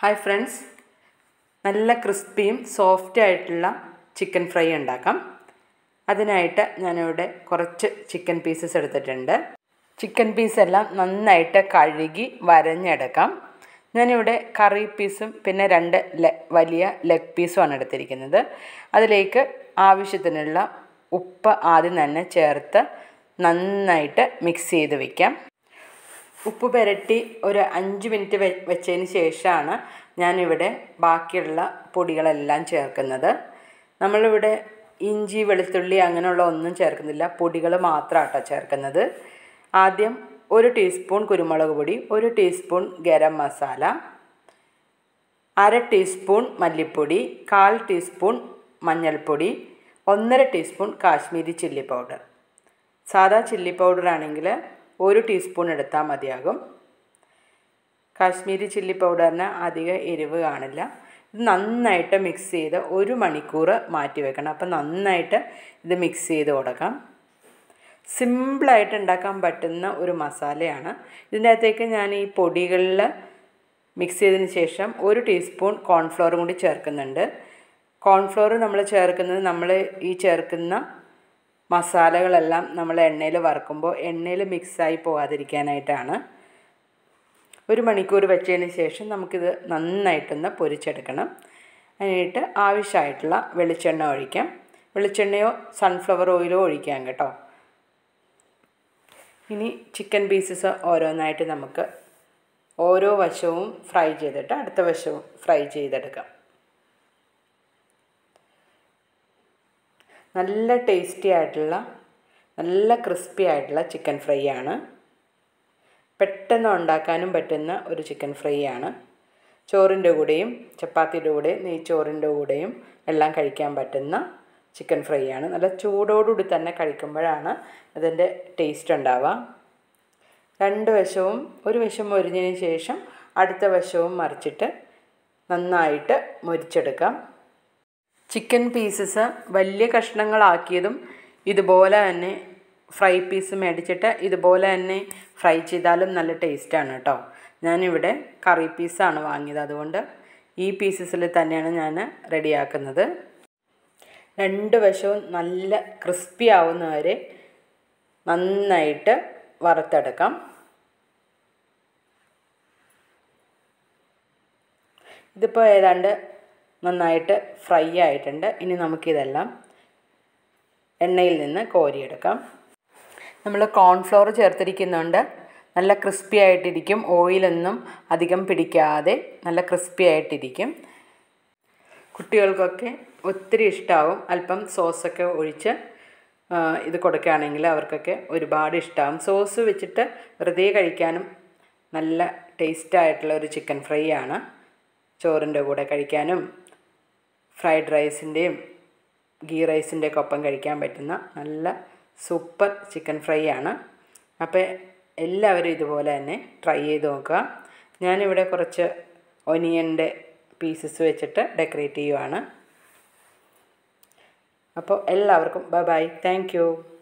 hi friends നല്ല ക്രിസ്പിയും soft ആയിട്ടുള്ള ചിക്കൻ ഫ്രൈ ഉണ്ടാക്കാം അതിനായിട്ട് ഞാനിവിടെ കുറച്ച് ചിക്കൻ പീസസ് എടുത്തിട്ടുണ്ട് ചിക്കൻ പീസ് എല്ലാം നന്നായിട്ട് കഴുകി വരഞ്ഞെടുക്കാം ഞാനിവിടെ കറി പീസും പിന്നെ രണ്ട് വലിയ ലെഗ് പീസുമാണ് എടുത്തിരിക്കുന്നത് അതിലേക്ക് ആവശ്യത്തിനുള്ള ഉപ്പ് ആദ്യം തന്നെ ചേർത്ത് നന്നായിട്ട് മിക്സ് ചെയ്ത് വയ്ക്കാം ഉപ്പ് പുരട്ടി ഒരു അഞ്ച് മിനിറ്റ് വെച്ചതിന് ശേഷമാണ് ഞാനിവിടെ ബാക്കിയുള്ള പൊടികളെല്ലാം ചേർക്കുന്നത് നമ്മളിവിടെ ഇഞ്ചി വെളുത്തുള്ളി അങ്ങനെയുള്ള ഒന്നും ചേർക്കുന്നില്ല പൊടികൾ മാത്രമാണ് ചേർക്കുന്നത് ആദ്യം ഒരു ടീസ്പൂൺ കുരുമുളക് പൊടി ഒരു ടീസ്പൂൺ ഗരം മസാല അര ടീസ്പൂൺ മല്ലിപ്പൊടി കാൽ ടീസ്പൂൺ മഞ്ഞൾപ്പൊടി ഒന്നര ടീസ്പൂൺ കാശ്മീരി ചില്ലി പൗഡർ സാധാ ചില്ലി പൗഡർ ആണെങ്കിൽ ഒരു ടീസ്പൂൺ എടുത്താൽ മതിയാകും കാശ്മീരി ചില്ലി പൗഡറിന് അധികം എരിവ് കാണില്ല ഇത് നന്നായിട്ട് മിക്സ് ചെയ്ത് ഒരു മണിക്കൂർ മാറ്റി വെക്കണം അപ്പം നന്നായിട്ട് ഇത് മിക്സ് ചെയ്ത് കൊടുക്കാം സിമ്പിളായിട്ട് ഉണ്ടാക്കാൻ പറ്റുന്ന ഒരു മസാലയാണ് ഇതിൻ്റെ അകത്തേക്ക് ഞാൻ ഈ പൊടികളിൽ മിക്സ് ചെയ്തതിന് ശേഷം ഒരു ടീസ്പൂൺ കോൺഫ്ലോറും കൂടി ചേർക്കുന്നുണ്ട് കോൺഫ്ലോർ നമ്മൾ ചേർക്കുന്നത് നമ്മൾ ഈ ചേർക്കുന്ന മസാലകളെല്ലാം നമ്മൾ എണ്ണയിൽ വറുക്കുമ്പോൾ എണ്ണയിൽ മിക്സായി പോകാതിരിക്കാനായിട്ടാണ് ഒരു മണിക്കൂർ വെച്ചതിന് ശേഷം നമുക്കിത് നന്നായിട്ടൊന്ന് പൊരിച്ചെടുക്കണം അതിനായിട്ട് ആവശ്യമായിട്ടുള്ള വെളിച്ചെണ്ണ ഒഴിക്കാം വെളിച്ചെണ്ണയോ സൺഫ്ലവർ ഓയിലോ ഒഴിക്കാം കേട്ടോ ഇനി ചിക്കൻ പീസസ് ഓരോന്നായിട്ട് നമുക്ക് ഓരോ വശവും ഫ്രൈ ചെയ്തിട്ട് അടുത്ത വശവും ഫ്രൈ ചെയ്തെടുക്കാം നല്ല ടേസ്റ്റി ആയിട്ടുള്ള നല്ല ക്രിസ്പി ആയിട്ടുള്ള ചിക്കൻ ഫ്രൈ ആണ് പെട്ടെന്ന് ഉണ്ടാക്കാനും പറ്റുന്ന ഒരു ചിക്കൻ ഫ്രൈ ആണ് ചോറിൻ്റെ കൂടെയും ചപ്പാത്തിയുടെ കൂടെ നെയ്ച്ചോറിൻ്റെ കൂടെയും എല്ലാം കഴിക്കാൻ പറ്റുന്ന ചിക്കൻ ഫ്രൈ ആണ് നല്ല ചൂടോടുകൂടി തന്നെ കഴിക്കുമ്പോഴാണ് അതിൻ്റെ ടേസ്റ്റ് ഉണ്ടാവുക രണ്ട് വശവും ഒരു വശം മുരിഞ്ഞതിന് ശേഷം അടുത്ത വശവും മറിച്ചിട്ട് നന്നായിട്ട് മുരിച്ചെടുക്കാം ചിക്കൻ പീസസ് വലിയ കഷ്ണങ്ങളാക്കിയതും ഇതുപോലെ തന്നെ ഫ്രൈ പീസ് മേടിച്ചിട്ട് ഇതുപോലെ തന്നെ ഫ്രൈ ചെയ്താലും നല്ല ടേസ്റ്റാണ് കേട്ടോ ഞാനിവിടെ കറി പീസാണ് വാങ്ങിയത് അതുകൊണ്ട് ഈ പീസസിൽ തന്നെയാണ് ഞാൻ റെഡിയാക്കുന്നത് രണ്ട് വശവും നല്ല ക്രിസ്പി ആവുന്ന വരെ നന്നായിട്ട് വറുത്തെടുക്കാം ഇതിപ്പോൾ ഏതാണ്ട് നന്നായിട്ട് ഫ്രൈ ആയിട്ടുണ്ട് ഇനി നമുക്കിതെല്ലാം എണ്ണയിൽ നിന്ന് കോരിയെടുക്കാം നമ്മൾ കോൺഫ്ലോർ ചേർത്തിരിക്കുന്നുണ്ട് നല്ല ക്രിസ്പി ആയിട്ടിരിക്കും ഓയിലൊന്നും അധികം പിടിക്കാതെ നല്ല ക്രിസ്പി ആയിട്ടിരിക്കും കുട്ടികൾക്കൊക്കെ ഒത്തിരി ഇഷ്ടമാവും അല്പം സോസൊക്കെ ഒഴിച്ച് ഇത് കൊടുക്കുകയാണെങ്കിൽ അവർക്കൊക്കെ ഒരുപാട് ഇഷ്ടമാകും സോസ് വെച്ചിട്ട് വെറുതെ കഴിക്കാനും നല്ല ടേസ്റ്റായിട്ടുള്ള ഒരു ചിക്കൻ ഫ്രൈ ആണ് ചോറിൻ്റെ കൂടെ കഴിക്കാനും ഫ്രൈഡ് റൈസിൻ്റെയും ഗീ റൈസിൻ്റെ ഒക്കെ ഒപ്പം കഴിക്കാൻ പറ്റുന്ന നല്ല സൂപ്പർ ചിക്കൻ ഫ്രൈ ആണ് അപ്പോൾ എല്ലാവരും ഇതുപോലെ തന്നെ ട്രൈ ചെയ്ത് നോക്കുക ഞാനിവിടെ കുറച്ച് ഒനിയൻ്റെ പീസസ് വെച്ചിട്ട് ഡെക്കറേറ്റ് ചെയ്യുവാണ് അപ്പോൾ എല്ലാവർക്കും ബൈ ബൈ താങ്ക്